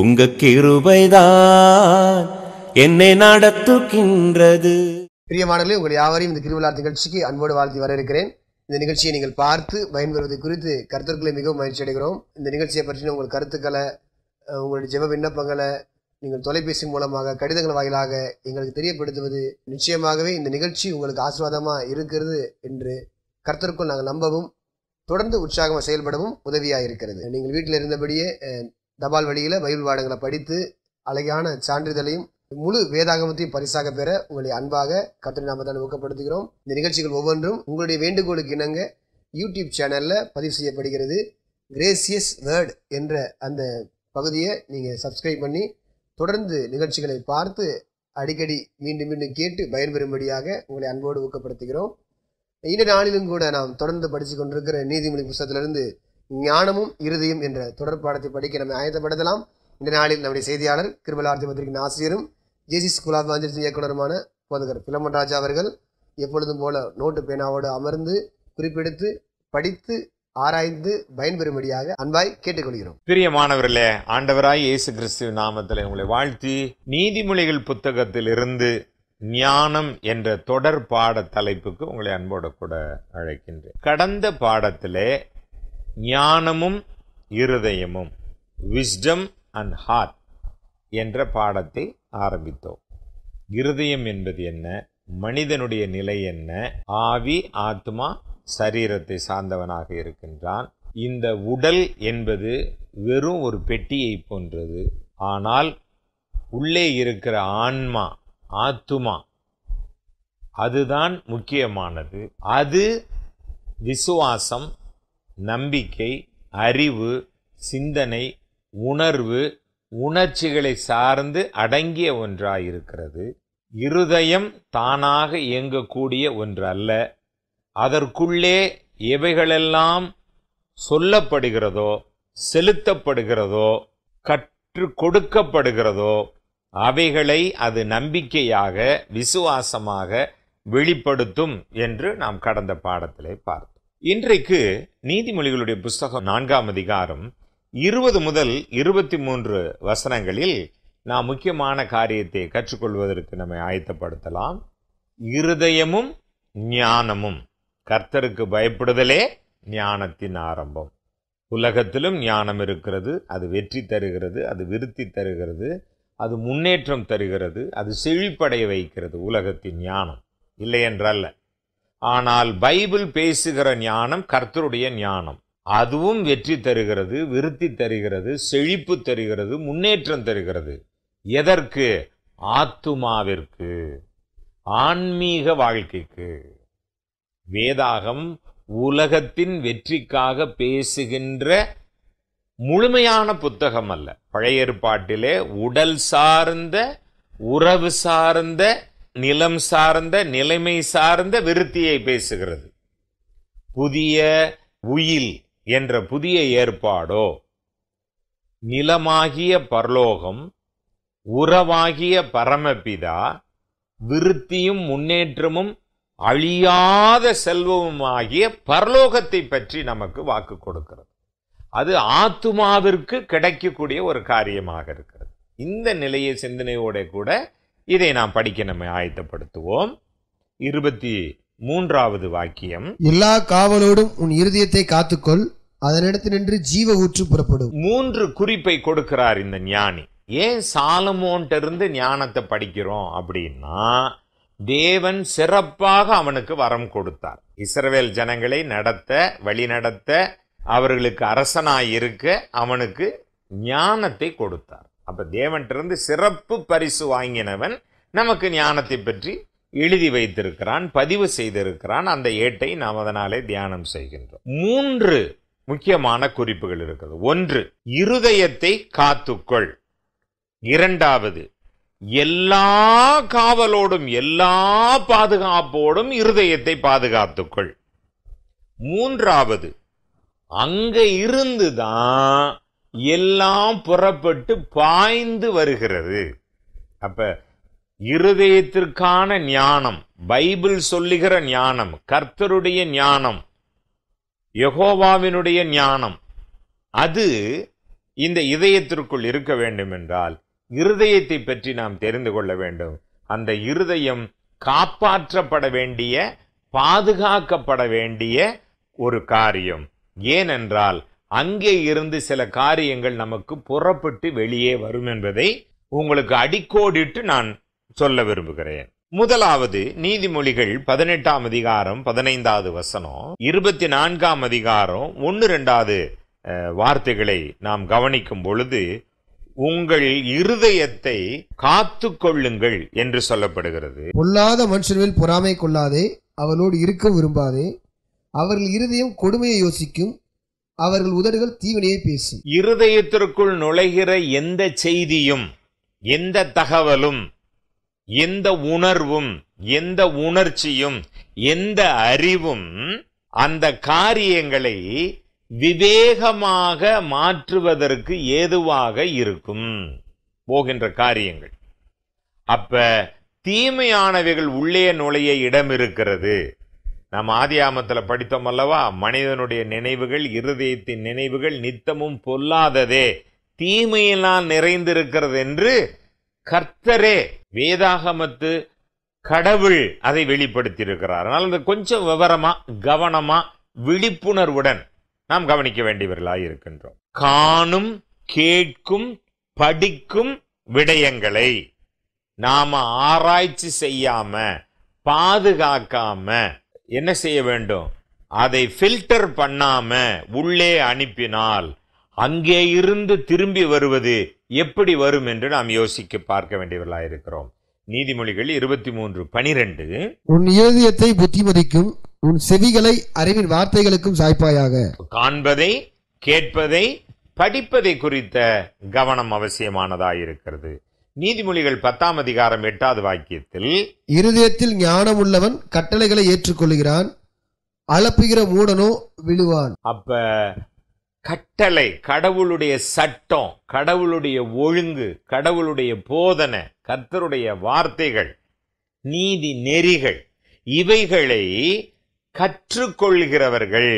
உங்க கிருபைதான் என்னை நடத்துகின்றது பிரியமானவர்களே உங்கள் யாவரையும் இந்த கிருவிழா நிகழ்ச்சிக்கு அன்போடு வாழ்த்தி வர இருக்கிறேன் இந்த நிகழ்ச்சியை நீங்கள் பார்த்து பயன்பெறுவது குறித்து கருத்துக்களை மிகவும் மகிழ்ச்சி அடைகிறோம் இந்த நிகழ்ச்சியை பற்றின உங்கள் கருத்துக்களை உங்களுடைய ஜெப விண்ணப்பங்களை நீங்கள் தொலைபேசி மூலமாக கடிதங்கள் வாயிலாக எங்களுக்கு தெரியப்படுத்துவது நிச்சயமாகவே இந்த நிகழ்ச்சி உங்களுக்கு ஆசீர்வாதமாக இருக்கிறது என்று கருத்தருக்குள் நாங்கள் நம்பவும் தொடர்ந்து உற்சாகமாக செயல்படவும் உதவியாக இருக்கிறது நீங்கள் வீட்டில் இருந்தபடியே தபால் வழியில் பைபிள் பாடங்களை படித்து அழகான சான்றிதழையும் முழு வேதாகமத்தையும் பரிசாக பெற உங்களை அன்பாக கத்திரி நாம தான் ஊக்கப்படுத்துகிறோம் இந்த நிகழ்ச்சிகள் ஒவ்வொன்றும் உங்களுடைய வேண்டுகோளுக்கு இணங்க யூடியூப் சேனலில் பதிவு செய்யப்படுகிறது கிரேசியஸ் வேர்ட் என்ற அந்த பகுதியை நீங்கள் சப்ஸ்கிரைப் பண்ணி தொடர்ந்து நிகழ்ச்சிகளை பார்த்து அடிக்கடி மீண்டும் மீண்டும் கேட்டு பயன்பெறும்படியாக உங்களை அன்போடு ஊக்கப்படுத்துகிறோம் இந்த நாளிலும் கூட நாம் தொடர்ந்து படித்து கொண்டிருக்கிற நீதிமொழி புத்தகத்திலிருந்து ஞானமும் இறுதியும் என்ற தொடர் பாடத்தை படிக்க நம்மை ஆயத்தப்படுத்தலாம் இந்த நாளில் நம்முடைய செய்தியாளர் கிருபலார்த்தி பத்திரிகையின் ஆசிரியரும் ஜேசி ஸ்கூல் ஆஃப் வாஞ்சலிசம் இயக்குனருமான போதகர் பிலமன் ராஜா அவர்கள் எப்பொழுதும் போல நோட்டு பேனாவோடு அமர்ந்து குறிப்பெடுத்து படித்து ஆராய்ந்து பயன்பெறும்படியாக அன்பாய் கேட்டுக்கொள்கிறோம் பிரியமானவர்களே ஆண்டவராய் இயேசு கிறிஸ்துவ நாமத்தில் உங்களை வாழ்த்தி நீதிமொழிகள் புத்தகத்தில் இருந்து ஞானம் என்ற தொடர் பாட தலைப்புக்கு உங்களை அன்போடு கூட அழைக்கின்றேன் கடந்த பாடத்திலே ஞானமும் இருதயமும் விஸ்டம் அண்ட் ஹார்ட் என்ற பாடத்தை ஆரம்பித்தோம் இருதயம் என்பது என்ன மனிதனுடைய நிலை என்ன ஆவி ஆத்மா சரீரத்தை சார்ந்தவனாக இருக்கின்றான் இந்த உடல் என்பது வெறும் ஒரு பெட்டியை போன்றது ஆனால் உள்ளே இருக்கிற ஆன்மா ஆத்துமா அதுதான் முக்கியமானது அது விசுவாசம் நம்பிக்கை அறிவு சிந்தனை உணர்வு உணர்ச்சிகளை சார்ந்து அடங்கிய ஒன்றாயிருக்கிறது இருதயம் தானாக இயங்கக்கூடிய ஒன்றல்ல அதற்குள்ளே எவைகளெல்லாம் சொல்லப்படுகிறதோ செலுத்தப்படுகிறதோ கற்று கொடுக்கப்படுகிறதோ அவைகளை அது நம்பிக்கையாக விசுவாசமாக வெளிப்படுத்தும் என்று நாம் கடந்த பாடத்திலே பார்த்தோம் இன்றைக்கு நீதிமொழிகளுடைய புஸ்தகம் நான்காம் அதிகாரம் இருபது முதல் இருபத்தி மூன்று வசனங்களில் நாம் முக்கியமான காரியத்தை கற்றுக்கொள்வதற்கு நம்மை ஆயத்தப்படுத்தலாம் இருதயமும் ஞானமும் கர்த்தருக்கு பயப்படுதலே ஞானத்தின் ஆரம்பம் உலகத்திலும் ஞானம் இருக்கிறது அது வெற்றி தருகிறது அது விருத்தி தருகிறது அது முன்னேற்றம் தருகிறது அது செழிப்படைய வைக்கிறது உலகத்தின் ஞானம் இல்லை என்றல்ல ஆனால் பைபிள் பேசுகிற ஞானம் கர்த்தருடைய ஞானம் அதுவும் வெற்றி தருகிறது விருத்தி தருகிறது செழிப்பு தருகிறது முன்னேற்றம் தருகிறது எதற்கு ஆத்துமாவிற்கு ஆன்மீக வாழ்க்கைக்கு வேதாகம் உலகத்தின் வெற்றிக்காக பேசுகின்ற முழுமையான புத்தகம் அல்ல பழைய ஏற்பாட்டிலே உடல் சார்ந்த உறவு சார்ந்த நிலம் சார்ந்த நிலைமை சார்ந்த விருத்தியை பேசுகிறது புதிய உயில் என்ற புதிய ஏற்பாடோ நிலமாகிய பரலோகம் உறவாகிய பரமபிதா விருத்தியும் முன்னேற்றமும் அழியாத செல்வமுமாகிய பரலோகத்தை பற்றி நமக்கு வாக்கு கொடுக்கிறது அது ஆத்துமாவிற்கு கிடைக்கக்கூடிய ஒரு காரியமாக இருக்கிறது இந்த நிலையை சிந்தனையோட கூட இதை நாம் படிக்க நம்ம ஆயத்தப்படுத்துவோம் இருபத்தி மூன்றாவது வாக்கியம் எல்லா காவலோடும் உன் இருதயத்தை காத்துக்கொள் அதனிடத்து நின்று ஜீவ ஊற்று புறப்படும் மூன்று குறிப்பை கொடுக்கிறார் இந்த ஞானி ஏன் சாலமோன் இருந்து ஞானத்தை படிக்கிறோம் அப்படின்னா தேவன் சிறப்பாக அவனுக்கு வரம் கொடுத்தார் இஸ்ரவேல் ஜனங்களை நடத்த வழிநடத்த அவர்களுக்கு அரசனாய் இருக்க அவனுக்கு ஞானத்தை கொடுத்தார் அப்போ தேவன்கிட்டருந்து சிறப்பு பரிசு வாங்கினவன் நமக்கு ஞானத்தை பற்றி எழுதி வைத்திருக்கிறான் பதிவு செய்திருக்கிறான் அந்த ஏட்டை நாம் அதனாலே தியானம் செய்கின்றோம் மூன்று முக்கியமான குறிப்புகள் இருக்கிறது ஒன்று இருதயத்தை காத்துக்கொள் இரண்டாவது எல்லா காவலோடும் எல்லா பாதுகாப்போடும் இருதயத்தை பாதுகாத்துக்கொள் மூன்றாவது அங்க இருந்துதான் எல்லாம் புறப்பட்டு பாய்ந்து வருகிறது அப்ப இருதயத்திற்கான ஞானம் பைபிள் சொல்லுகிற ஞானம் கர்த்தருடைய ஞானம் யகோவாவினுடைய ஞானம் அது இந்த இதயத்திற்குள் இருக்க வேண்டும் என்றால் இருதயத்தை பற்றி நாம் தெரிந்து கொள்ள வேண்டும் அந்த இருதயம் காப்பாற்றப்பட வேண்டிய பாதுகாக்கப்பட வேண்டிய ஒரு காரியம் ஏனென்றால் அங்கே இருந்து சில காரியங்கள் நமக்கு புறப்பட்டு வெளியே வரும் என்பதை உங்களுக்கு அடிக்கோடிட்டு நான் சொல்ல விரும்புகிறேன் முதலாவது நீதிமொழிகள் பதினெட்டாம் அதிகாரம் பதினைந்தாவது வசனம் இருபத்தி நான்காம் அதிகாரம் ஒன்று ரெண்டாவது வார்த்தைகளை நாம் கவனிக்கும் பொழுது உங்கள் இருதயத்தை காத்து கொள்ளுங்கள் என்று சொல்லப்படுகிறது பொல்லாத மனுஷர்கள் பொறாமை கொள்ளாதே அவனோடு இருக்க விரும்பாதே அவர்கள் இருதயம் கொடுமையை யோசிக்கும் அவர்கள் உதடுகள் தீவினையை பேசும் இருதயத்திற்குள் நுழைகிற எந்த செய்தியும் எந்த தகவலும் எந்த உணர்வும் எந்த உணர்ச்சியும் எந்த அறிவும் அந்த காரியங்களை விவேகமாக மாற்றுவதற்கு ஏதுவாக இருக்கும் போகின்ற காரியங்கள் அப்ப தீமையானவைகள் உள்ளே நுழைய இடம் இருக்கிறது நாம் ஆதி ஆமத்தில் படித்தோம் அல்லவா மனிதனுடைய நினைவுகள் இருதயத்தின் நினைவுகள் நித்தமும் பொல்லாததே தீமையினால் நிறைந்திருக்கிறது என்று கர்த்தரே வேதாகமத்து கடவுள் அதை வெளிப்படுத்தியிருக்கிறார் அதனால் இந்த கொஞ்சம் விவரமா கவனமா விழிப்புணர்வுடன் நாம் கவனிக்க வேண்டியவர்களாக இருக்கின்றோம் காணும் கேட்கும் படிக்கும் விடயங்களை நாம ஆராய்ச்சி செய்யாம பாதுகாக்காம என்ன செய்ய வேண்டும் அதை ஃபில்டர் பண்ணாம உள்ளே அனுப்பினால் அங்கே இருந்து திரும்பி வருவது எப்படி வரும் என்று நாம் யோசிக்க பார்க்க வேண்டியவர்களாக இருக்கிறோம் நீதிமொழிகள் இருபத்தி மூன்று பனிரெண்டு உன் இருதயத்தை புத்திமதிக்கும் உன் செவிகளை அறிவின் வார்த்தைகளுக்கும் சாய்ப்பாயாக காண்பதை கேட்பதை படிப்பதை குறித்த கவனம் அவசியமானதாக இருக்கிறது நீதிமொழிகள் பத்தாம் அதிகாரம் எட்டாவது வாக்கியத்தில் இருதயத்தில் ஞானம் உள்ளவன் கட்டளைகளை ஏற்றுக்கொள்கிறான் அளப்புகிற மூடனோ விழுவான் அப்ப கட்டளை கடவுளுடைய சட்டம் கடவுளுடைய ஒழுங்கு கடவுளுடைய போதனை கர்த்தருடைய வார்த்தைகள் நீதி நெறிகள் இவைகளை கற்றுக்கொள்கிறவர்கள்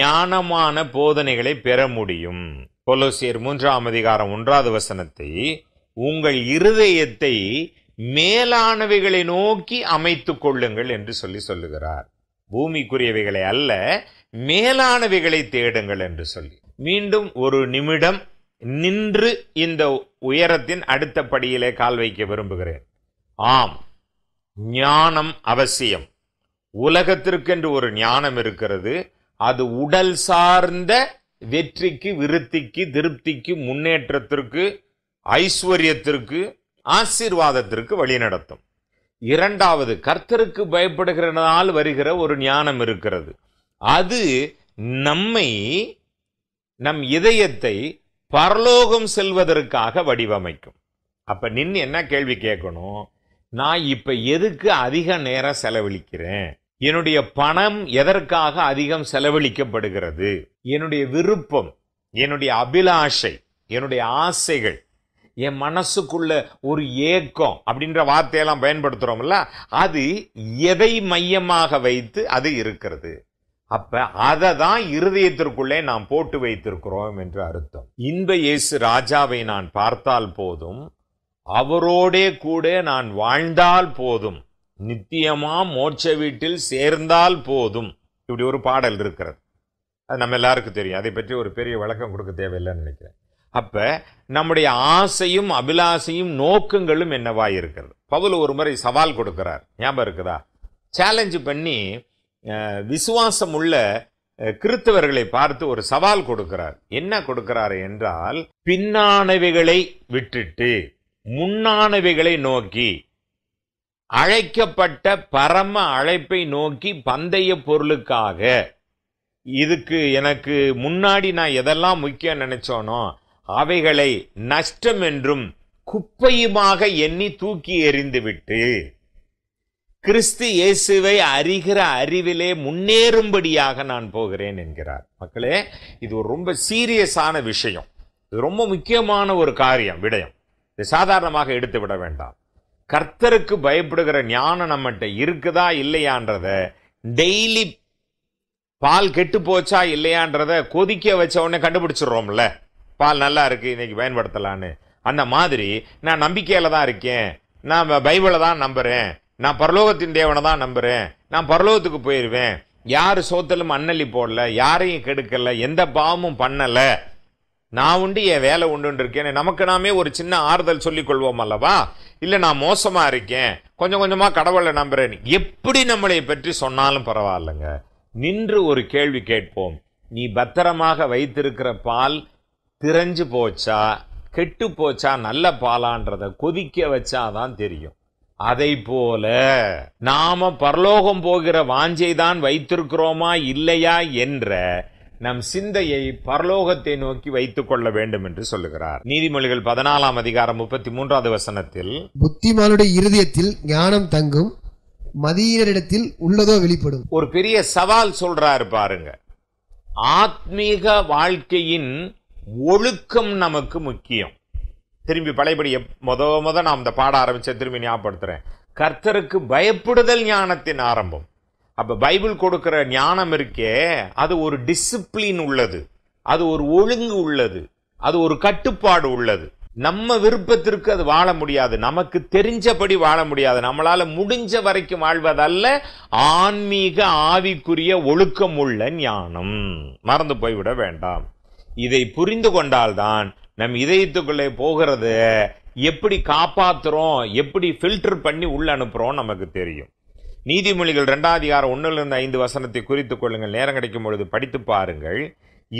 ஞானமான போதனைகளை பெற முடியும் கொலோசியர் மூன்றாம் அதிகாரம் ஒன்றாவது வசனத்தை உங்கள் இருதயத்தை மேலானவைகளை நோக்கி அமைத்துக் கொள்ளுங்கள் என்று சொல்லி சொல்லுகிறார் பூமிக்குரியவைகளை அல்ல மேலானவைகளை தேடுங்கள் என்று சொல்லி மீண்டும் ஒரு நிமிடம் நின்று இந்த உயரத்தின் அடுத்த படியிலே கால் வைக்க விரும்புகிறேன் ஆம் ஞானம் அவசியம் உலகத்திற்கென்று ஒரு ஞானம் இருக்கிறது அது உடல் சார்ந்த வெற்றிக்கு விருத்திக்கு திருப்திக்கு முன்னேற்றத்திற்கு ஐஸ்வர்யத்திற்கு ஆசீர்வாதத்திற்கு வழிநடத்தும் இரண்டாவது கர்த்தருக்கு பயப்படுகிறதால் வருகிற ஒரு ஞானம் இருக்கிறது அது நம்மை நம் இதயத்தை பரலோகம் செல்வதற்காக வடிவமைக்கும் அப்ப நின்று என்ன கேள்வி கேட்கணும் நான் இப்ப எதுக்கு அதிக நேரம் செலவழிக்கிறேன் என்னுடைய பணம் எதற்காக அதிகம் செலவழிக்கப்படுகிறது என்னுடைய விருப்பம் என்னுடைய அபிலாஷை என்னுடைய ஆசைகள் என் மனசுக்குள்ள ஒரு ஏக்கம் அப்படின்ற வார்த்தையெல்லாம் பயன்படுத்துகிறோம்ல அது எதை மையமாக வைத்து அது இருக்கிறது அப்ப அதை தான் இருதயத்திற்குள்ளே நாம் போட்டு வைத்திருக்கிறோம் என்று அர்த்தம் இன்ப இயேசு ராஜாவை நான் பார்த்தால் போதும் அவரோடே கூட நான் வாழ்ந்தால் போதும் நித்தியமா மோட்ச வீட்டில் சேர்ந்தால் போதும் இப்படி ஒரு பாடல் இருக்கிறது அது நம்ம எல்லாருக்கும் தெரியும் அதை பற்றி ஒரு பெரிய விளக்கம் கொடுக்க தேவையில்லைன்னு நினைக்கிறேன் அப்ப நம்முடைய ஆசையும் அபிலாசையும் நோக்கங்களும் என்னவா இருக்கிறது பவுல் ஒரு முறை சவால் கொடுக்கிறார் ஞாபகம் இருக்குதா சேலஞ்சு பண்ணி விசுவாசம் உள்ள கிறித்தவர்களை பார்த்து ஒரு சவால் கொடுக்கிறார் என்ன கொடுக்கிறார் என்றால் பின்னானவைகளை விட்டுட்டு முன்னானவைகளை நோக்கி அழைக்கப்பட்ட பரம அழைப்பை நோக்கி பந்தய பொருளுக்காக இதுக்கு எனக்கு முன்னாடி நான் எதெல்லாம் முக்கியம் நினைச்சோனோ அவைகளை நஷ்டம் என்றும் குப்பையுமாக எண்ணி தூக்கி எறிந்துவிட்டு கிறிஸ்து இயேசுவை அறிகிற அறிவிலே முன்னேறும்படியாக நான் போகிறேன் என்கிறார் மக்களே இது ஒரு ரொம்ப சீரியஸான விஷயம் இது ரொம்ப முக்கியமான ஒரு காரியம் விடயம் இது சாதாரணமாக எடுத்து விட வேண்டாம் கர்த்தருக்கு பயப்படுகிற ஞானம் நம்மகிட்ட இருக்குதா இல்லையான்றத டெய்லி பால் கெட்டு போச்சா இல்லையான்றத கொதிக்க வச்ச உடனே கண்டுபிடிச்சிடுறோம்ல பால் நல்லா இருக்குது இன்றைக்கி பயன்படுத்தலான்னு அந்த மாதிரி நான் நம்பிக்கையில் தான் இருக்கேன் நான் பைபிளை தான் நம்புகிறேன் நான் பரலோகத்தின் தேவனை தான் நம்புகிறேன் நான் பரலோகத்துக்கு போயிடுவேன் யார் சோத்தலும் அன்னலி போடல யாரையும் கெடுக்கல எந்த பாவமும் பண்ணலை நான் உண்டு என் வேலை உண்டு இருக்கேன் நமக்கு நாமே ஒரு சின்ன ஆறுதல் சொல்லிக் கொள்வோம் அல்லவா இல்லை நான் மோசமாக இருக்கேன் கொஞ்சம் கொஞ்சமாக கடவுளை நம்புறேன் எப்படி நம்மளை பற்றி சொன்னாலும் பரவாயில்லைங்க நின்று ஒரு கேள்வி கேட்போம் நீ பத்திரமாக வைத்திருக்கிற பால் திரைஞ்சு போச்சா கெட்டு போச்சா நல்ல பாலான்றதை கொதிக்க வச்சாதான் தெரியும் அதை போல நாம பரலோகம் போகிற வாஞ்சை தான் வைத்திருக்கிறோமா இல்லையா என்ற நம் சிந்தையை பரலோகத்தை நோக்கி வைத்துக் கொள்ள வேண்டும் என்று சொல்லுகிறார் நீதிமொழிகள் பதினாலாம் அதிகாரம் முப்பத்தி மூன்றாவது வசனத்தில் புத்திமானுடைய இருதயத்தில் ஞானம் தங்கும் மதியினரிடத்தில் உள்ளதோ வெளிப்படும் ஒரு பெரிய சவால் சொல்றாரு பாருங்க ஆத்மீக வாழ்க்கையின் ஒழுக்கம் நமக்கு முக்கியம் திரும்பி பழையபடி மொத மொத நான் இந்த பாட ஆரம்பித்த திரும்பி ஞாபகப்படுத்துகிறேன் கர்த்தருக்கு பயப்படுதல் ஞானத்தின் ஆரம்பம் அப்போ பைபிள் கொடுக்குற ஞானம் இருக்கே அது ஒரு டிசிப்ளின் உள்ளது அது ஒரு ஒழுங்கு உள்ளது அது ஒரு கட்டுப்பாடு உள்ளது நம்ம விருப்பத்திற்கு அது வாழ முடியாது நமக்கு தெரிஞ்சபடி வாழ முடியாது நம்மளால முடிஞ்ச வரைக்கும் வாழ்வதல்ல ஆன்மீக ஆவிக்குரிய ஒழுக்கம் உள்ள ஞானம் மறந்து போய்விட வேண்டாம் இதை புரிந்து கொண்டால்தான் நம் இதயத்துக்குள்ளே போகிறது எப்படி காப்பாத்துறோம் எப்படி ஃபில்டர் பண்ணி உள்ள அனுப்புறோம் நமக்கு தெரியும் நீதிமொழிகள் ரெண்டாதிகாரம் ஒன்றிலிருந்து ஐந்து வசனத்தை குறித்து கொள்ளுங்கள் நேரம் கிடைக்கும் பொழுது படித்து பாருங்கள்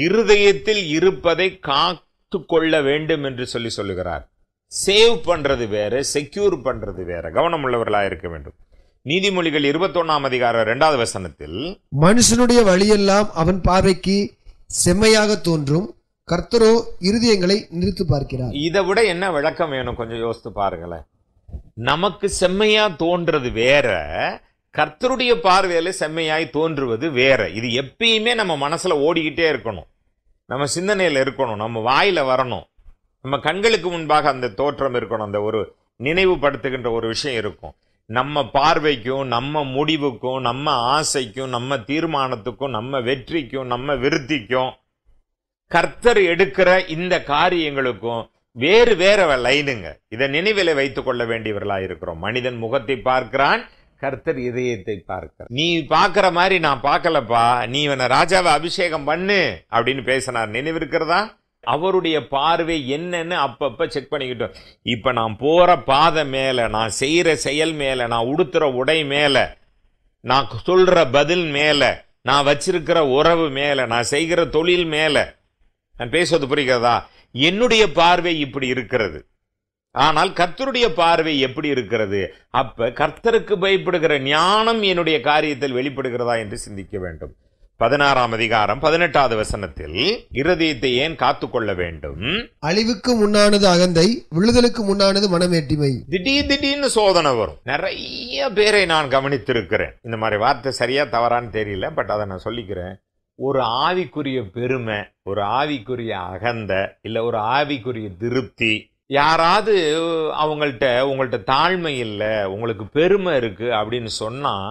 இருதயத்தில் இருப்பதை காத்து கொள்ள வேண்டும் என்று சொல்லி சொல்லுகிறார் சேவ் பண்ணுறது வேறு செக்யூர் பண்ணுறது வேறு கவனம் உள்ளவர்களாக இருக்க வேண்டும் நீதிமொழிகள் இருபத்தொன்னாம் அதிகாரம் ரெண்டாவது வசனத்தில் மனுஷனுடைய வழியெல்லாம் அவன் பார்வைக்கு செம்மையாக தோன்றும் கர்த்தரோ இருதயங்களை நிறுத்து பார்க்கிறார் இதை விட என்ன விளக்கம் வேணும் கொஞ்சம் யோசித்து பாருங்களேன் நமக்கு செம்மையா தோன்றது வேற கர்த்தருடைய பார்வையில செம்மையாய் தோன்றுவது வேற இது எப்பயுமே நம்ம மனசுல ஓடிக்கிட்டே இருக்கணும் நம்ம சிந்தனையில் இருக்கணும் நம்ம வாயில வரணும் நம்ம கண்களுக்கு முன்பாக அந்த தோற்றம் இருக்கணும் அந்த ஒரு நினைவுபடுத்துகின்ற ஒரு விஷயம் இருக்கும் நம்ம பார்வைக்கும் நம்ம முடிவுக்கும் நம்ம ஆசைக்கும் நம்ம தீர்மானத்துக்கும் நம்ம வெற்றிக்கும் நம்ம விருத்திக்கும் கர்த்தர் எடுக்கிற இந்த காரியங்களுக்கும் வேறு வேற லைனுங்க இதை நினைவில் வைத்துக் கொள்ள வேண்டியவர்களாக இருக்கிறோம் மனிதன் முகத்தை பார்க்கிறான் கர்த்தர் இதயத்தை பார்க்கிற நீ பார்க்குற மாதிரி நான் பார்க்கலப்பா நீ இவனை ராஜாவை அபிஷேகம் பண்ணு அப்படின்னு பேசினார் நினைவிருக்கிறதா அவருடைய பார்வை என்னன்னு அப்பப்போ செக் பண்ணிக்கிட்டோம் இப்போ நான் போகிற பாதை மேலே நான் செய்கிற செயல் மேலே நான் உடுத்துகிற உடை மேலே நான் சொல்கிற பதில் மேலே நான் வச்சிருக்கிற உறவு மேலே நான் செய்கிற தொழில் மேலே நான் பேசுவது புரிகிறதா என்னுடைய பார்வை இப்படி இருக்கிறது ஆனால் கர்த்தருடைய பார்வை எப்படி இருக்கிறது அப்ப கர்த்தருக்கு பயப்படுகிற ஞானம் என்னுடைய காரியத்தில் வெளிப்படுகிறதா என்று சிந்திக்க வேண்டும் பதினாறாம் அதிகாரம் பதினெட்டாவது வசனத்தில் இருதயத்தை ஏன் காத்துக்கொள்ள கொள்ள வேண்டும் அழிவுக்கு முன்னானது அகந்தை விழுதலுக்கு முன்னானது மனமேட்டிமை திடீர் திடீர்னு சோதனை வரும் நிறைய பேரை நான் கவனித்திருக்கிறேன் இந்த மாதிரி வார்த்தை சரியா தவறான்னு தெரியல பட் அதை நான் சொல்லிக்கிறேன் ஒரு ஆவிக்குரிய பெருமை ஒரு ஆவிக்குரிய அகந்த இல்லை ஒரு ஆவிக்குரிய திருப்தி யாராவது அவங்கள்ட்ட உங்கள்கிட்ட தாழ்மை இல்லை உங்களுக்கு பெருமை இருக்குது அப்படின்னு சொன்னால்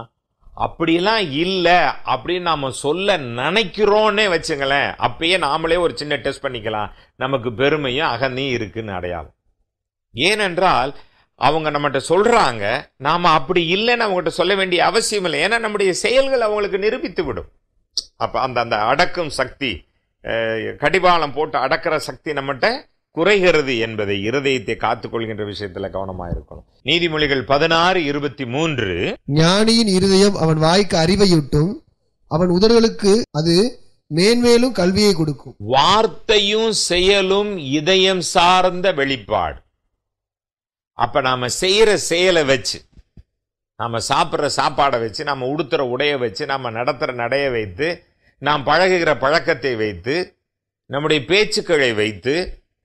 அப்படிலாம் இல்லை அப்படின்னு நாம் சொல்ல நினைக்கிறோன்னே வச்சுங்களேன் அப்பயே நாமளே ஒரு சின்ன டெஸ்ட் பண்ணிக்கலாம் நமக்கு பெருமையும் அகந்தையும் இருக்குன்னு அடையாளம் ஏனென்றால் அவங்க நம்மகிட்ட சொல்கிறாங்க நாம் அப்படி இல்லைன்னு அவங்ககிட்ட சொல்ல வேண்டிய அவசியம் இல்லை ஏன்னா நம்முடைய செயல்கள் அவங்களுக்கு நிரூபித்து விடும் அப்போ அந்த அந்த அடக்கும் சக்தி கடிவாளம் போட்டு அடக்கிற சக்தி நம்மகிட்ட குறைகிறது என்பதை இருதயத்தை காத்துக்கொள்கின்ற விஷயத்துல கவனமா இருக்கணும் நீதிமொழிகள் பதினாறு இருபத்தி மூன்று ஞானியின் இருதயம் அவன் வாய்க்கு அறிவையூட்டும் அவன் உதடுகளுக்கு அது மேன்மேலும் கல்வியை கொடுக்கும் வார்த்தையும் செயலும் இதயம் சார்ந்த வெளிப்பாடு அப்ப நாம செய்யற செயலை வச்சு நாம சாப்பிட்ற சாப்பாடை வச்சு நாம உடுத்துற உடைய வச்சு நாம நடத்துற நடைய வைத்து நாம் பழகுகிற பழக்கத்தை வைத்து நம்முடைய பேச்சுக்களை வைத்து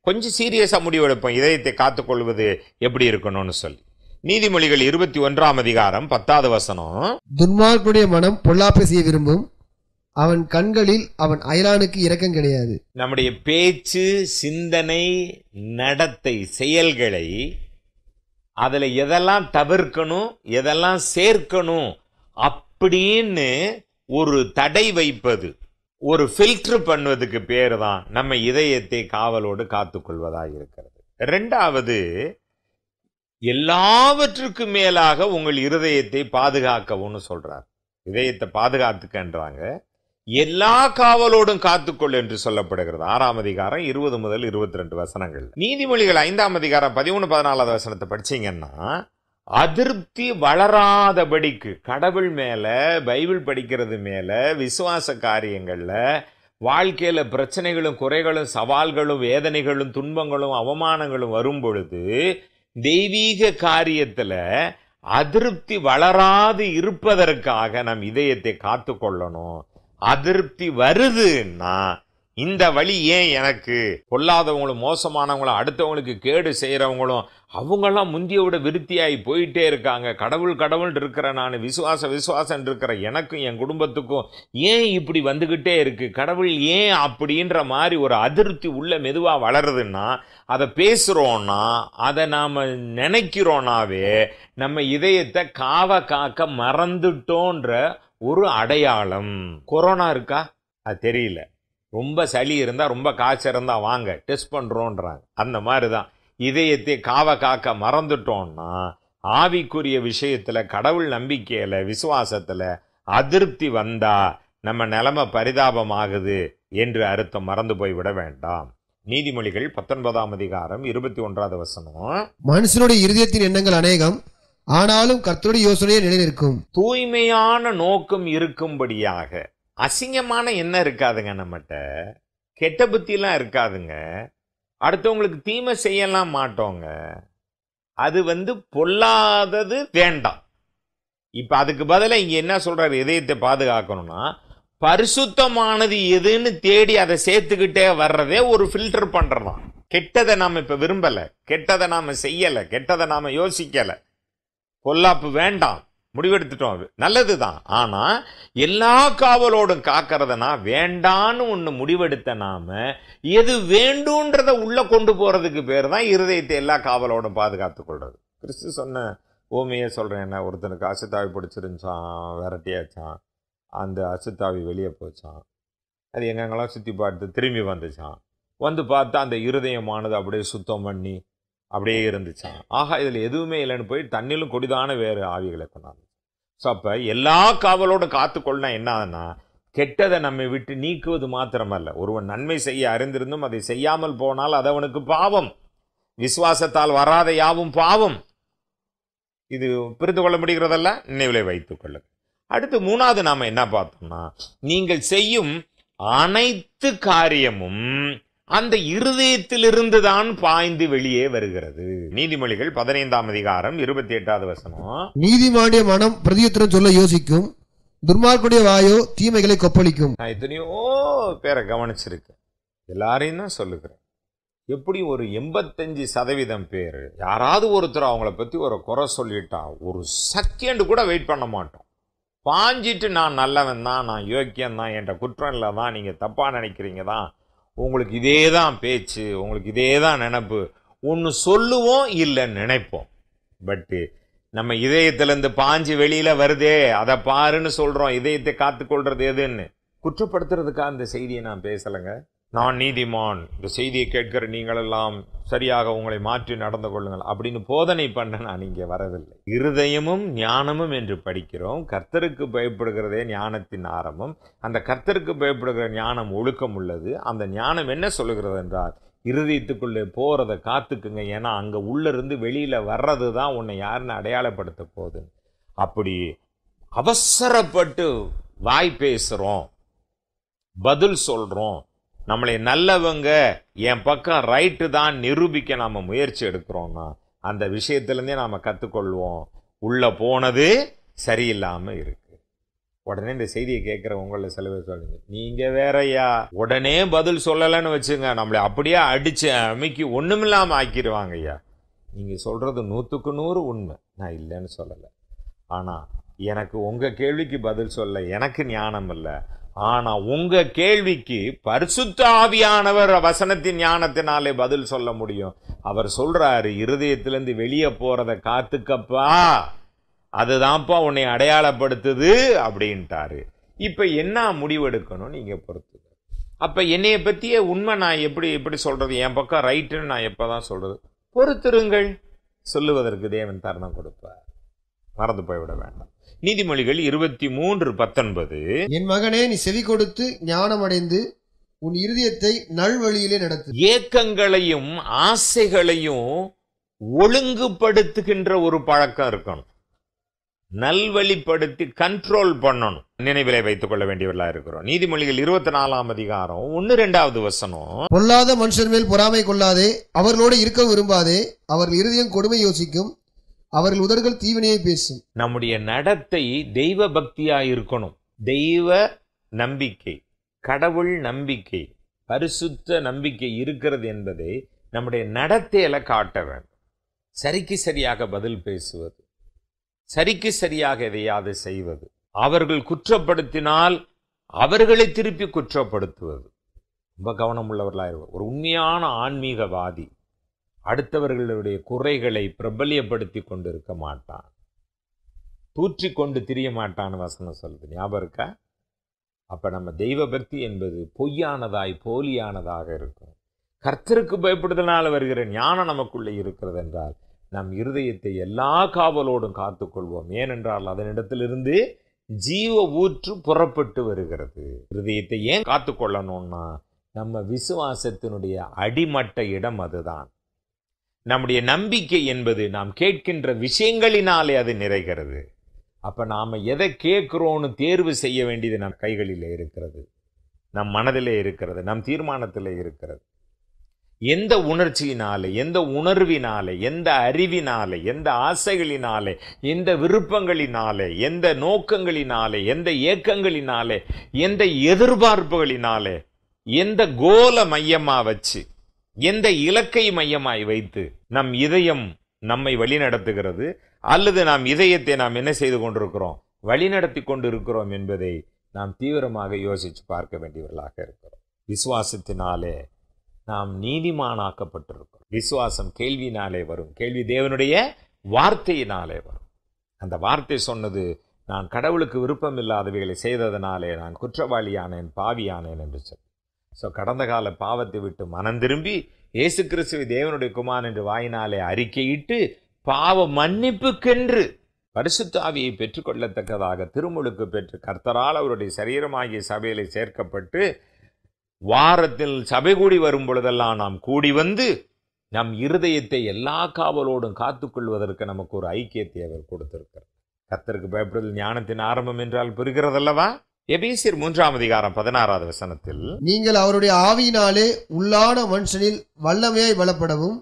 கொஞ்சம் சீரியஸாக முடிவெடுப்போம் இதயத்தை காத்துக்கொள்வது எப்படி இருக்கணும்னு சொல்லி நீதிமொழிகள் இருபத்தி ஒன்றாம் அதிகாரம் பத்தாவது வசனம் துன்மார்க்குடைய மனம் பொல்லாப்பு செய்ய விரும்பும் அவன் கண்களில் அவன் அயலானுக்கு இரக்கம் கிடையாது நம்முடைய பேச்சு சிந்தனை நடத்தை செயல்களை அதில் எதெல்லாம் தவிர்க்கணும் எதெல்லாம் சேர்க்கணும் அப்படின்னு ஒரு தடை வைப்பது ஒரு ஃபில்டர் பண்ணுவதுக்கு பேர் தான் நம்ம இதயத்தை காவலோடு காத்துக்கொள்வதாக இருக்கிறது ரெண்டாவது எல்லாவற்றுக்கும் மேலாக உங்கள் இருதயத்தை பாதுகாக்கவும்னு சொல்றார் இதயத்தை பாதுகாத்துக்கன்றாங்க எல்லா காவலோடும் காத்துக்கொள் என்று சொல்லப்படுகிறது ஆறாம் அதிகாரம் இருபது முதல் இருபத்தி ரெண்டு வசனங்கள் நீதிமொழிகள் ஐந்தாம் அதிகாரம் பதிமூணு பதினாலாவது வசனத்தை படிச்சீங்கன்னா அதிருப்தி வளராதபடிக்கு கடவுள் மேலே பைபிள் படிக்கிறது மேலே விசுவாச காரியங்களில் வாழ்க்கையில் பிரச்சனைகளும் குறைகளும் சவால்களும் வேதனைகளும் துன்பங்களும் அவமானங்களும் வரும் பொழுது தெய்வீக காரியத்தில் அதிருப்தி வளராது இருப்பதற்காக நம் இதயத்தை காத்து கொள்ளணும் அதிருப்தி வருதுன்னா இந்த வழி ஏன் எனக்கு பொல்லாதவங்களும் மோசமானவங்களும் அடுத்தவங்களுக்கு கேடு செய்கிறவங்களும் அவங்களாம் முந்திய விட விருத்தியாகி போயிட்டே இருக்காங்க கடவுள் கடவுள் இருக்கிற நான் விசுவாச விசுவாசம் இருக்கிற எனக்கும் என் குடும்பத்துக்கும் ஏன் இப்படி வந்துக்கிட்டே இருக்குது கடவுள் ஏன் அப்படின்ற மாதிரி ஒரு அதிருப்தி உள்ள மெதுவாக வளருதுன்னா அதை பேசுகிறோன்னா அதை நாம் நினைக்கிறோன்னாவே நம்ம இதயத்தை காவ காக்க மறந்துட்டோன்ற ஒரு அடையாளம் கொரோனா இருக்கா அது தெரியல ரொம்ப சளி இருந்தால் ரொம்ப காய்ச்சல் இருந்தால் வாங்க டெஸ்ட் பண்ணுறோன்றாங்க அந்த மாதிரி தான் இதயத்தை காவ காக்க மறந்துட்டோம்னா ஆவிக்குரிய விஷயத்தில் கடவுள் நம்பிக்கையில் விசுவாசத்தில் அதிருப்தி வந்தால் நம்ம நிலமை பரிதாபமாகுது என்று அர்த்தம் மறந்து போய் விட வேண்டாம் நீதிமொழிகள் பத்தொன்பதாம் அதிகாரம் இருபத்தி ஒன்றாவது வசனம் மனுஷனுடைய இருதயத்தின் எண்ணங்கள் அநேகம் ஆனாலும் கர்த்தருடைய யோசனையே நிலைநிற்கும் தூய்மையான நோக்கம் இருக்கும்படியாக அசிங்கமான எண்ணம் இருக்காதுங்க நம்மகிட்ட கெட்ட புத்திலாம் இருக்காதுங்க அடுத்தவங்களுக்கு தீமை செய்யலாம் மாட்டோங்க அது வந்து பொல்லாதது வேண்டாம் இப்போ அதுக்கு பதிலாக இங்கே என்ன சொல்கிறார் இதயத்தை பாதுகாக்கணும்னா பரிசுத்தமானது எதுன்னு தேடி அதை சேர்த்துக்கிட்டே வர்றதே ஒரு ஃபில்டர் பண்ணுறதான் கெட்டதை நாம் இப்போ விரும்பலை கெட்டதை நாம் செய்யலை கெட்டதை நாம் யோசிக்கலை பொல்லாப்பு வேண்டாம் முடிவெடுத்துட்டோம் அது நல்லது தான் ஆனால் எல்லா காவலோடும் காக்கிறதுனா வேண்டான்னு ஒன்று முடிவெடுத்த நாம எது வேண்டுன்றத உள்ளே கொண்டு போகிறதுக்கு பேர் தான் இருதயத்தை எல்லா காவலோடும் பாதுகாத்து கொள்வது கிறிஸ்து சொன்ன ஓமையே சொல்கிறேன் என்ன ஒருத்தனுக்கு அசுத்தாவி பிடிச்சிருந்துச்சான் விரட்டியாச்சான் அந்த அசுத்தாவி வெளியே போச்சான் அது எங்கெங்கெல்லாம் சுற்றி பார்த்து திரும்பி வந்துச்சான் வந்து பார்த்தா அந்த இருதயமானது அப்படியே சுத்தம் பண்ணி அப்படியே இருந்துச்சான் ஆகா இதில் எதுவுமே இல்லைன்னு போய் தண்ணிலும் கொடிதான வேறு ஆவிகளை கொண்டாந்து ஸோ அப்போ எல்லா காவலோடு காத்துக்கொள்ளனா என்னன்னா கெட்டதை நம்ம விட்டு நீக்குவது மாத்திரமல்ல ஒருவன் நன்மை செய்ய அறிந்திருந்தும் அதை செய்யாமல் போனால் அது அவனுக்கு பாவம் விசுவாசத்தால் வராத யாவும் பாவம் இது புரிந்து கொள்ள முடிகிறதல்ல வைத்துக் கொள்ளு அடுத்து மூணாவது நாம் என்ன பார்த்தோம்னா நீங்கள் செய்யும் அனைத்து காரியமும் அந்த இருதயத்திலிருந்து தான் பாய்ந்து வெளியே வருகிறது நீதிமொழிகள் பதினைந்தாம் அதிகாரம் இருபத்தி எட்டாவது வசனம் நீதிமானிய மனம் பிரதியுத்திரம் சொல்ல யோசிக்கும் துர்மார்க்குடைய வாயோ தீமைகளை கொப்பளிக்கும் நான் எத்தனையோ பேரை கவனிச்சிருக்கேன் எல்லாரையும் தான் சொல்லுகிறேன் எப்படி ஒரு எண்பத்தஞ்சு சதவீதம் பேர் யாராவது ஒருத்தர் அவங்கள பற்றி ஒரு குறை சொல்லிட்டா ஒரு செகண்ட் கூட வெயிட் பண்ண மாட்டோம் பாஞ்சிட்டு நான் நல்லவன் தான் நான் யோக்கியம் தான் என்ற குற்றம் இல்லை தான் நீங்கள் தப்பாக நினைக்கிறீங்க தான் உங்களுக்கு இதே தான் பேச்சு உங்களுக்கு இதே தான் நினப்பு ஒன்று சொல்லுவோம் இல்லை நினைப்போம் பட்டு நம்ம இதயத்திலேருந்து பாஞ்சு வெளியில் வருதே அதை பாருன்னு சொல்கிறோம் இதயத்தை காத்துக்கொள்கிறது எதுன்னு குற்றப்படுத்துறதுக்காக அந்த செய்தியை நான் பேசலைங்க நான் நீதிமான் இந்த செய்தியை கேட்கிற நீங்களெல்லாம் சரியாக உங்களை மாற்றி நடந்து கொள்ளுங்கள் அப்படின்னு போதனை பண்ண நான் இங்கே வரவில்லை இருதயமும் ஞானமும் என்று படிக்கிறோம் கர்த்தருக்கு பயப்படுகிறதே ஞானத்தின் ஆரம்பம் அந்த கர்த்தருக்கு பயப்படுகிற ஞானம் ஒழுக்கம் உள்ளது அந்த ஞானம் என்ன சொல்லுகிறது என்றால் இருதயத்துக்குள்ளே போகிறத காத்துக்குங்க ஏன்னா அங்கே உள்ளேருந்து வெளியில் வர்றது தான் உன்னை யாருன்னு அடையாளப்படுத்த போகுது அப்படி அவசரப்பட்டு வாய் பேசுகிறோம் பதில் சொல்கிறோம் நம்மளை நல்லவங்க என் பக்கம் ரைட்டு தான் நிரூபிக்க நாம் முயற்சி எடுக்கிறோம்னா அந்த விஷயத்துலேருந்தே நாம் கற்றுக்கொள்வோம் உள்ளே போனது சரியில்லாமல் இருக்குது உடனே இந்த செய்தியை உங்களை சில பேர் சொல்லுங்க நீங்கள் வேறையா உடனே பதில் சொல்லலைன்னு வச்சுங்க நம்மளை அப்படியே அடித்து அமைக்கி ஒன்றுமில்லாமல் ஆக்கிடுவாங்க ஐயா நீங்கள் சொல்கிறது நூற்றுக்கு நூறு உண்மை நான் இல்லைன்னு சொல்லலை ஆனால் எனக்கு உங்கள் கேள்விக்கு பதில் சொல்ல எனக்கு ஞானம் இல்லை ஆனா உங்க கேள்விக்கு பரிசுத்த ஆவியானவர் வசனத்தின் ஞானத்தினாலே பதில் சொல்ல முடியும் அவர் சொல்றாரு இருதயத்திலிருந்து வெளியே போறத காத்துக்கப்பா அதுதான்ப்பா உன்னை அடையாளப்படுத்துது அப்படின்ட்டாரு இப்ப என்ன முடிவெடுக்கணும் நீங்க பொறுத்து அப்ப என்னைய பத்தியே உண்மை நான் எப்படி எப்படி சொல்றது என் பக்கம் ரைட்டுன்னு நான் எப்பதான் சொல்றது பொறுத்திருங்கள் சொல்லுவதற்கு தேவன் தருணம் கொடுப்பார் மறந்து போய்விட வேண்டாம் நீதிமொழிகள் இருபத்தி மூன்று பத்தொன்பது என் மகனே நீ செவி கொடுத்து ஞானம் அடைந்து உன் இருதயத்தை நல்வழியிலே நடத்து ஏக்கங்களையும் ஆசைகளையும் ஒழுங்குபடுத்துகின்ற ஒரு பழக்கம் இருக்கணும் நல்வழிப்படுத்தி கண்ட்ரோல் பண்ணணும் நினைவிலை வைத்துக் கொள்ள வேண்டியவர்களா இருக்கிறோம் நீதிமொழிகள் இருபத்தி நாலாம் அதிகாரம் ஒன்னு ரெண்டாவது வசனம் பொல்லாத மனுஷர் மேல் பொறாமை கொள்ளாதே அவர்களோடு இருக்க விரும்பாதே அவர்கள் இருதயம் கொடுமை யோசிக்கும் அவர்கள் உதடுகள் தீவினையை பேசும் நம்முடைய நடத்தை தெய்வ பக்தியா இருக்கணும் தெய்வ நம்பிக்கை கடவுள் நம்பிக்கை பரிசுத்த நம்பிக்கை இருக்கிறது என்பதை நம்முடைய நடத்தையில காட்ட வேண்டும் சரிக்கு சரியாக பதில் பேசுவது சரிக்கு சரியாக எதையாவது செய்வது அவர்கள் குற்றப்படுத்தினால் அவர்களை திருப்பி குற்றப்படுத்துவது ரொம்ப கவனம் உள்ளவர்களாக ஒரு உண்மையான ஆன்மீகவாதி அடுத்தவர்களுடைய குறைகளை பிரபல்யப்படுத்தி கொண்டு இருக்க மாட்டான் தூற்றி கொண்டு திரிய மாட்டான்னு வசனம் சொல்லுது ஞாபகம் இருக்கா அப்போ நம்ம தெய்வ பக்தி என்பது பொய்யானதாய் போலியானதாக இருக்கும் கர்த்தருக்கு பயப்படுதனால் வருகிற ஞானம் நமக்குள்ளே இருக்கிறது என்றால் நம் இருதயத்தை எல்லா காவலோடும் காத்துக்கொள்வோம் ஏனென்றால் அதனிடத்திலிருந்து ஜீவ ஊற்று புறப்பட்டு வருகிறது இருதயத்தை ஏன் காத்துக்கொள்ளணும்னா நம்ம விசுவாசத்தினுடைய அடிமட்ட இடம் அதுதான் நம்முடைய நம்பிக்கை என்பது நாம் கேட்கின்ற விஷயங்களினாலே அது நிறைகிறது அப்போ நாம் எதை கேட்குறோன்னு தேர்வு செய்ய வேண்டியது நம் கைகளில் இருக்கிறது நம் மனதில் இருக்கிறது நம் தீர்மானத்தில் இருக்கிறது எந்த உணர்ச்சியினாலே எந்த உணர்வினாலே எந்த அறிவினாலே எந்த ஆசைகளினாலே எந்த விருப்பங்களினாலே எந்த நோக்கங்களினாலே எந்த ஏக்கங்களினாலே எந்த எதிர்பார்ப்புகளினாலே எந்த கோல மையமாக வச்சு எந்த இலக்கை மையமாய் வைத்து நம் இதயம் நம்மை வழிநடத்துகிறது அல்லது நாம் இதயத்தை நாம் என்ன செய்து கொண்டிருக்கிறோம் வழிநடத்தி கொண்டு இருக்கிறோம் என்பதை நாம் தீவிரமாக யோசித்து பார்க்க வேண்டியவர்களாக இருக்கிறோம் விசுவாசத்தினாலே நாம் நீதிமானாக்கப்பட்டிருக்கிறோம் விசுவாசம் கேள்வினாலே வரும் கேள்வி தேவனுடைய வார்த்தையினாலே வரும் அந்த வார்த்தை சொன்னது நான் கடவுளுக்கு விருப்பம் இல்லாதவைகளை செய்ததனாலே நான் குற்றவாளியானேன் பாவியானேன் என்று சொல்ல ஸோ கடந்த கால பாவத்தை விட்டு மனம் திரும்பி இயேசு கிறிஸ்துவ தேவனுடைய குமார் என்று வாயினாலே அறிக்கையிட்டு பாவ மன்னிப்புக்கென்று பரிசுத்தாவியை பெற்றுக்கொள்ளத்தக்கதாக திருமுழுக்கு பெற்று கர்த்தரால் அவருடைய சரீரமாகிய சபையில் சேர்க்கப்பட்டு வாரத்தில் சபை கூடி வரும் பொழுதெல்லாம் நாம் கூடி வந்து நம் இருதயத்தை எல்லா காவலோடும் காத்துக்கொள்வதற்கு நமக்கு ஒரு ஐக்கியத்தை அவர் கொடுத்திருக்கிறார் கத்தருக்கு பயப்படுதல் ஞானத்தின் ஆரம்பம் என்றால் பெறுகிறதல்லவா எபேசியர் மூன்றாம் அதிகாரம் பதினாறாவது வசனத்தில் நீங்கள் அவருடைய ஆவியினாலே உள்ளான மனுஷனில் வல்லமையாய் வளப்படவும்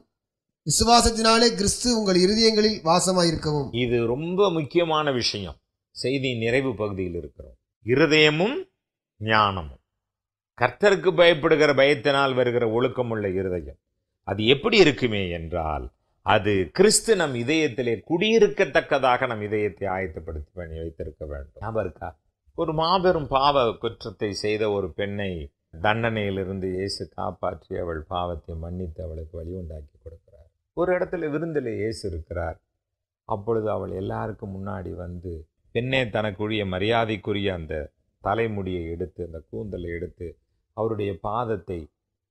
விசுவாசத்தினாலே கிறிஸ்து உங்கள் இருதயங்களில் வாசமாயிருக்கவும் இது ரொம்ப முக்கியமான விஷயம் செய்தி நிறைவு பகுதியில் இருக்கிறோம் இருதயமும் ஞானமும் கர்த்தருக்கு பயப்படுகிற பயத்தினால் வருகிற ஒழுக்கமுள்ள இருதயம் அது எப்படி இருக்குமே என்றால் அது கிறிஸ்து நம் இதயத்திலே குடியிருக்கத்தக்கதாக நம் இதயத்தை ஆயத்தப்படுத்தி பண்ணி வைத்திருக்க வேண்டும் ஞாபகம் இருக்கா ஒரு மாபெரும் பாவ குற்றத்தை செய்த ஒரு பெண்ணை தண்டனையிலிருந்து இயேசு காப்பாற்றி அவள் பாவத்தை மன்னித்து அவளுக்கு வழி உண்டாக்கி கொடுக்கிறார் ஒரு இடத்துல விருந்தில் இயேசு இருக்கிறார் அப்பொழுது அவள் எல்லாருக்கும் முன்னாடி வந்து பெண்ணே தனக்குரிய மரியாதைக்குரிய அந்த தலைமுடியை எடுத்து அந்த கூந்தலை எடுத்து அவருடைய பாதத்தை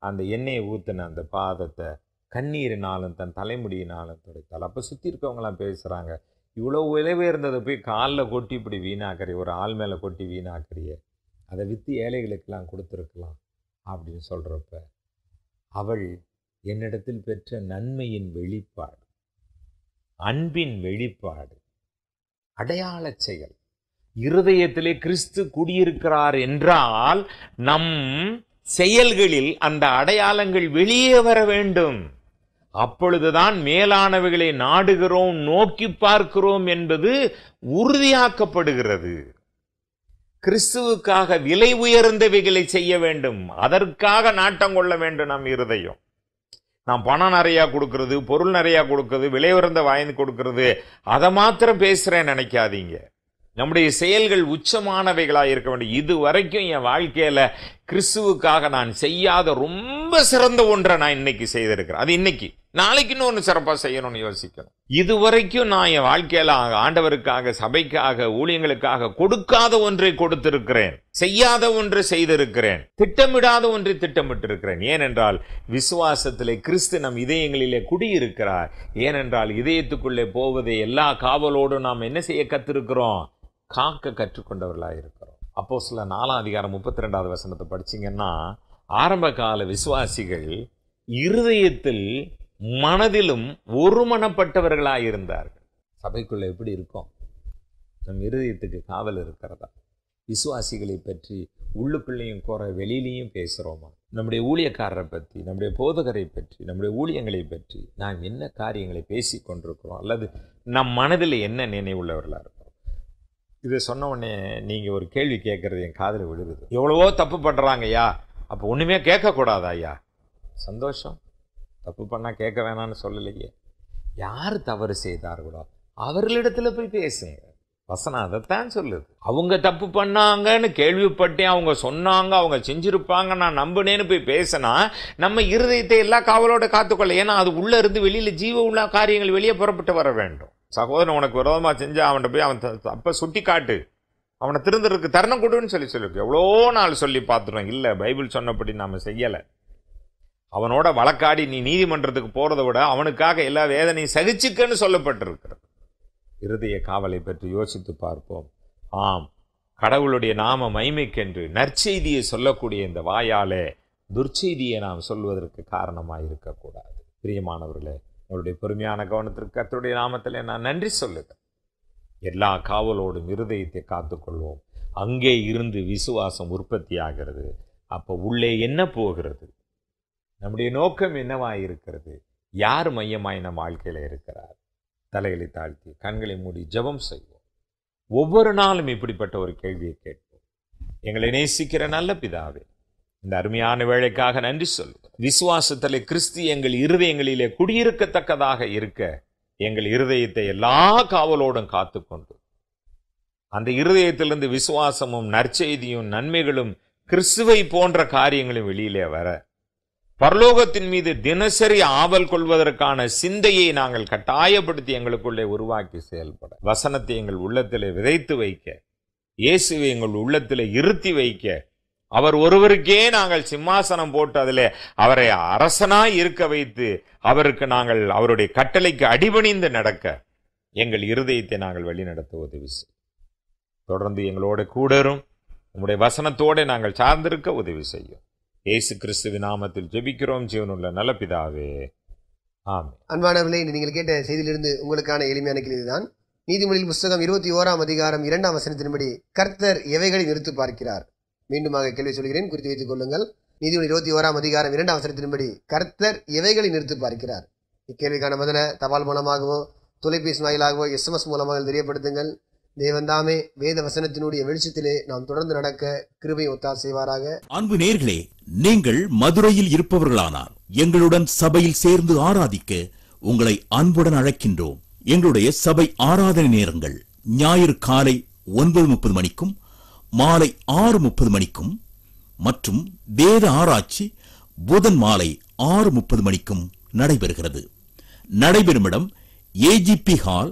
அந்த எண்ணெயை ஊற்றின அந்த பாதத்தை கண்ணீரினாலும் தன் தலைமுடியினாலும் துடைத்தாள் அப்போ சுற்றி இருக்கவங்களாம் பேசுகிறாங்க இவ்வளோ விலை உயர்ந்ததை போய் காலில் கொட்டி இப்படி வீணாக்கறிய ஒரு ஆள் மேலே கொட்டி வீணாக்கறிய அதை விற்று ஏழைகளுக்கெல்லாம் கொடுத்துருக்கலாம் அப்படின்னு சொல்கிறப்ப அவள் என்னிடத்தில் பெற்ற நன்மையின் வெளிப்பாடு அன்பின் வெளிப்பாடு அடையாள செயல் இருதயத்திலே கிறிஸ்து குடியிருக்கிறார் என்றால் நம் செயல்களில் அந்த அடையாளங்கள் வெளியே வர வேண்டும் அப்பொழுதுதான் மேலானவைகளை நாடுகிறோம் நோக்கி பார்க்கிறோம் என்பது உறுதியாக்கப்படுகிறது கிறிஸ்துவுக்காக விலை உயர்ந்தவைகளை செய்ய வேண்டும் அதற்காக நாட்டம் கொள்ள வேண்டும் நம் இருதயம் நான் பணம் நிறையா கொடுக்கறது பொருள் நிறையா கொடுக்கறது விலை உயர்ந்த வாய்ந்து கொடுக்கறது அதை மாத்திரம் பேசுகிறேன்னு நினைக்காதீங்க நம்முடைய செயல்கள் உச்சமானவைகளாக இருக்க வேண்டும் இது வரைக்கும் என் வாழ்க்கையில் கிறிஸ்துவுக்காக நான் செய்யாத ரொம்ப சிறந்த ஒன்றை நான் இன்னைக்கு செய்திருக்கிறேன் அது இன்னைக்கு நாளைக்கு ஒன்று சிறப்பாக செய்யணும்னு யோசிக்கணும் இது வரைக்கும் நான் என் வாழ்க்கையில் ஆண்டவருக்காக சபைக்காக ஊழியங்களுக்காக கொடுக்காத ஒன்றை கொடுத்திருக்கிறேன் செய்யாத ஒன்றை செய்திருக்கிறேன் திட்டமிடாத ஒன்றை திட்டமிட்டிருக்கிறேன் ஏனென்றால் விசுவாசத்திலே கிறிஸ்து நம் இதயங்களிலே குடியிருக்கிறார் ஏனென்றால் இதயத்துக்குள்ளே போவதை எல்லா காவலோடும் நாம் என்ன செய்ய கத்திருக்கிறோம் காக்க கற்றுக்கொண்டவர்களாக இருக்கிறோம் அப்போ சில நாலாம் அதிகாரம் முப்பத்தி ரெண்டாவது வசனத்தை படிச்சிங்கன்னா ஆரம்ப கால விசுவாசிகள் இருதயத்தில் மனதிலும் ஒருமனப்பட்டவர்களாக இருந்தார்கள் சபைக்குள்ளே எப்படி இருக்கும் நம் இருதயத்துக்கு காவல் இருக்கிறதா விசுவாசிகளை பற்றி உள்ளுக்குள்ளேயும் குறை வெளியிலையும் பேசுகிறோமா நம்முடைய ஊழியக்காரரை பற்றி நம்முடைய போதகரை பற்றி நம்முடைய ஊழியங்களை பற்றி நாம் என்ன காரியங்களை பேசி கொண்டிருக்கிறோம் அல்லது நம் மனதில் என்ன நினைவுள்ளவர்களாக இருக்கும் இதை சொன்ன உடனே நீங்கள் ஒரு கேள்வி கேட்குறது என் காதலை விழுகுது எவ்வளவோ தப்பு பண்ணுறாங்க ஐயா அப்போ ஒன்றுமே கேட்கக்கூடாதா ஐயா சந்தோஷம் தப்பு பண்ணால் கேட்க வேணாம்னு சொல்லலையே யார் தவறு செய்தார்களோ அவர்களிடத்தில் போய் பேசுங்க வசனம் அதைத்தான் சொல்லுது அவங்க தப்பு பண்ணாங்கன்னு கேள்விப்பட்டேன் அவங்க சொன்னாங்க அவங்க செஞ்சுருப்பாங்க நான் நம்பினேன்னு போய் பேசினா நம்ம இருதயத்தை எல்லா காவலோட காத்துக்கொள்ள ஏன்னா அது உள்ளே இருந்து வெளியில் ஜீவ உள்ள காரியங்கள் வெளியே புறப்பட்டு வர வேண்டும் சகோதரன் உனக்கு விரோதமாக செஞ்சு அவன்கிட்ட போய் அவன் அப்போ சுட்டி காட்டு அவனை திருந்துறதுக்கு தருணம் கொடுன்னு சொல்லி சொல்லிருக்கு எவ்வளோ நாள் சொல்லி பார்த்துட்டோம் இல்லை பைபிள் சொன்னபடி நாம் செய்யலை அவனோட வழக்காடி நீ நீதிமன்றத்துக்கு போகிறத விட அவனுக்காக எல்லா வேதனையும் சகிச்சுக்கன்னு சொல்லப்பட்டிருக்கிறது இருதய காவலை பற்றி யோசித்து பார்ப்போம் ஆம் கடவுளுடைய நாம மைமைக்கென்று நற்செய்தியை சொல்லக்கூடிய இந்த வாயாலே துர்ச்செய்தியை நாம் சொல்வதற்கு காரணமாக இருக்கக்கூடாது பிரியமானவர்களே உங்களுடைய பொறுமையான கவனத்திற்கு அத்துடைய நாமத்தில் நான் நன்றி சொல்லுகிறேன் எல்லா காவலோடும் இருதயத்தை காத்துக்கொள்வோம் அங்கே இருந்து விசுவாசம் உற்பத்தி ஆகிறது அப்போ உள்ளே என்ன போகிறது நம்முடைய நோக்கம் என்னவாய் இருக்கிறது யார் மையமாய் நம் வாழ்க்கையில் இருக்கிறார் தலைகளை தாழ்த்தி கண்களை மூடி ஜபம் செய்வோம் ஒவ்வொரு நாளும் இப்படிப்பட்ட ஒரு கேள்வியை கேட்போம் எங்களை நேசிக்கிற நல்ல பிதாவே இந்த அருமையான வேலைக்காக நன்றி சொல்வோம் விசுவாசத்தில் கிறிஸ்து எங்கள் இருதயங்களிலே குடியிருக்கத்தக்கதாக இருக்க எங்கள் இருதயத்தை எல்லா காவலோடும் காத்துக்கொண்டு அந்த இருதயத்திலிருந்து விசுவாசமும் நற்செய்தியும் நன்மைகளும் கிறிஸ்துவை போன்ற காரியங்களும் வெளியிலே வர பரலோகத்தின் மீது தினசரி ஆவல் கொள்வதற்கான சிந்தையை நாங்கள் கட்டாயப்படுத்தி எங்களுக்குள்ளே உருவாக்கி செயல்பட வசனத்தை எங்கள் உள்ளத்திலே விதைத்து வைக்க இயேசுவை எங்கள் உள்ளத்திலே இருத்தி வைக்க அவர் ஒருவருக்கே நாங்கள் சிம்மாசனம் போட்டு அதில் அவரை அரசனாய் இருக்க வைத்து அவருக்கு நாங்கள் அவருடைய கட்டளைக்கு அடிபணிந்து நடக்க எங்கள் இருதயத்தை நாங்கள் வழிநடத்த உதவி செய்யும் தொடர்ந்து எங்களோட கூடரும் உங்களுடைய வசனத்தோடு நாங்கள் சார்ந்திருக்க உதவி செய்யும் இயேசு கிறிஸ்துவ நாமத்தில் ஜெபிக்கிறோம் ஜீவனுள்ள நல்ல பிதாவே ஆம் அன்பானவர்களே நீங்கள் கேட்ட செய்தியிலிருந்து உங்களுக்கான எளிமையான கேள்விதான் தான் நீதிமொழியில் புஸ்தகம் இருபத்தி ஓராம் அதிகாரம் இரண்டாம் வசனத்தின்படி கர்த்தர் எவைகளை நிறுத்து பார்க்கிறார் மீண்டுமாக கேள்வி சொல்கிறேன் குறித்து வைத்துக் கொள்ளுங்கள் நீதிமொழி இருபத்தி ஓராம் அதிகாரம் இரண்டாம் வசனத்தின்படி கர்த்தர் எவைகளை நிறுத்து பார்க்கிறார் இக்கேள்விக்கான பதில தபால் மூலமாகவோ தொலைபேசி வாயிலாகவோ எஸ்எம்எஸ் மூலமாக தெரியப்படுத்துங்கள் தேவந்தாமே வேத வசனத்தினுடைய வெளிச்சத்திலே நாம் தொடர்ந்து நடக்க கிருபை ஒத்தா செய்வாராக அன்பு நேர்களே நீங்கள் மதுரையில் இருப்பவர்களானார் எங்களுடன் சபையில் சேர்ந்து ஆராதிக்க உங்களை அன்புடன் அழைக்கின்றோம் எங்களுடைய சபை ஆராதனை நேரங்கள் ஞாயிறு காலை ஒன்பது முப்பது மணிக்கும் மாலை ஆறு முப்பது மணிக்கும் மற்றும் வேத ஆராய்ச்சி புதன் மாலை ஆறு முப்பது மணிக்கும் நடைபெறுகிறது நடைபெறும் இடம் ஏஜிபி ஹால்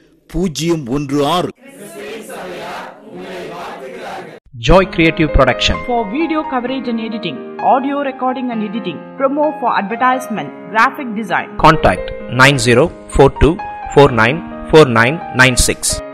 பூஜ்ஜியம் ஒன்று ஆறு Joy Creative Production. For video coverage and editing, audio recording and editing, promo for advertisement, graphic design. Contact 9042494996.